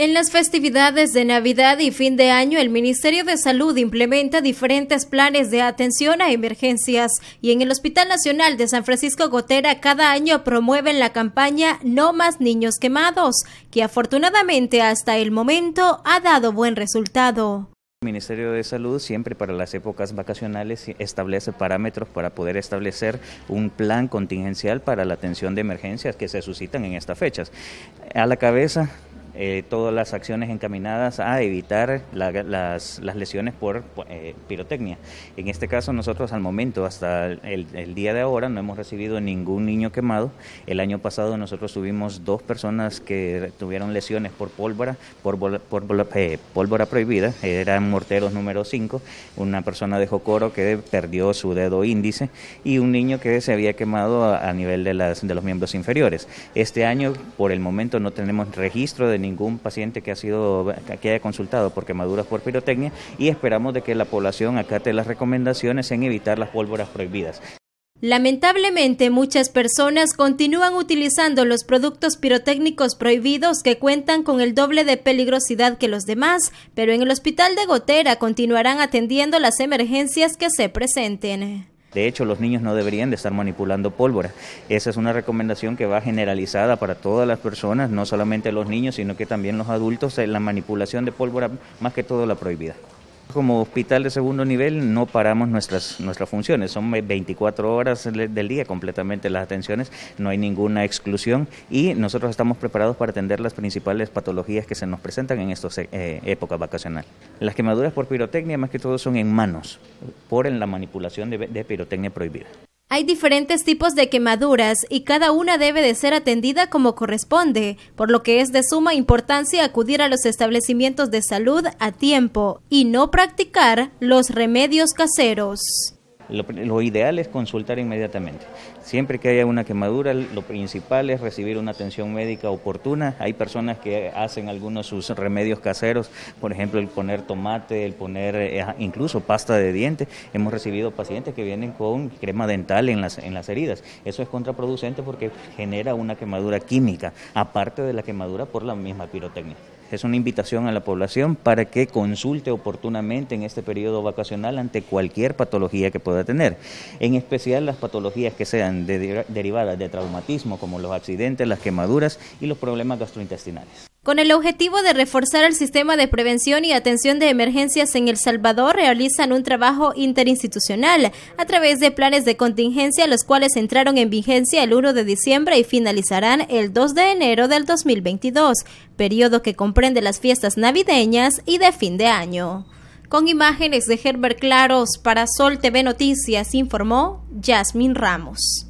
En las festividades de Navidad y fin de año, el Ministerio de Salud implementa diferentes planes de atención a emergencias y en el Hospital Nacional de San Francisco Gotera cada año promueven la campaña No más niños quemados, que afortunadamente hasta el momento ha dado buen resultado. El Ministerio de Salud siempre para las épocas vacacionales establece parámetros para poder establecer un plan contingencial para la atención de emergencias que se suscitan en estas fechas. A la cabeza eh, todas las acciones encaminadas a evitar las, lesiones por eh, pirotecnia. En este caso nosotros al momento, hasta el, día de ahora, no hemos recibido ningún niño quemado. El año pasado nosotros tuvimos dos personas que tuvieron lesiones por pólvora, por, eh, pólvora prohibida, eran morteros número 5, una persona de Jocoro que perdió su dedo índice y un niño que se había quemado a, nivel de, de los miembros inferiores. Este año, por el momento, no tenemos registro de ningún paciente que ha sido que haya consultado por quemaduras por pirotecnia y esperamos de que la población acate las recomendaciones en evitar las pólvoras prohibidas. Lamentablemente, muchas personas continúan utilizando los productos pirotécnicos prohibidos que cuentan con el doble de peligrosidad que los demás, pero en el Hospital de Gotera continuarán atendiendo las emergencias que se presenten. De hecho, los niños no deberían de estar manipulando pólvora. Esa es una recomendación que va generalizada para todas las personas, no solamente los niños, sino que también los adultos, eh, la manipulación de pólvora, más que todo la prohibida. Como hospital de segundo nivel no paramos nuestras, nuestras funciones, son 24 horas del día completamente las atenciones, no hay ninguna exclusión y nosotros estamos preparados para atender las principales patologías que se nos presentan en esta eh, época vacacional. Las quemaduras por pirotecnia más que todo son en manos, por en la manipulación de pirotecnia prohibida. Hay diferentes tipos de quemaduras y cada una debe de ser atendida como corresponde, por lo que es de suma importancia acudir a los establecimientos de salud a tiempo y no practicar los remedios caseros. Lo, ideal es consultar inmediatamente. Siempre que haya una quemadura, lo principal es recibir una atención médica oportuna. Hay personas que hacen algunos de sus remedios caseros, por ejemplo, el poner tomate, el poner eh, incluso pasta de dientes. Hemos recibido pacientes que vienen con crema dental en las, en las heridas. Eso es contraproducente porque genera una quemadura química, aparte de la quemadura por la misma pirotecnia es una invitación a la población para que consulte oportunamente en este periodo vacacional ante cualquier patología que pueda tener. En especial las patologías que sean derivadas de traumatismo, como los accidentes, las quemaduras y los problemas gastrointestinales. Con el objetivo de reforzar el sistema de prevención y atención de emergencias en El Salvador, realizan un trabajo interinstitucional a través de planes de contingencia, los cuales entraron en vigencia el 1 de diciembre y finalizarán el 2 de enero del 2022, periodo que comprende las fiestas navideñas y de fin de año. Con imágenes de Herbert Claros para Sol TV Noticias informó Yasmín Ramos.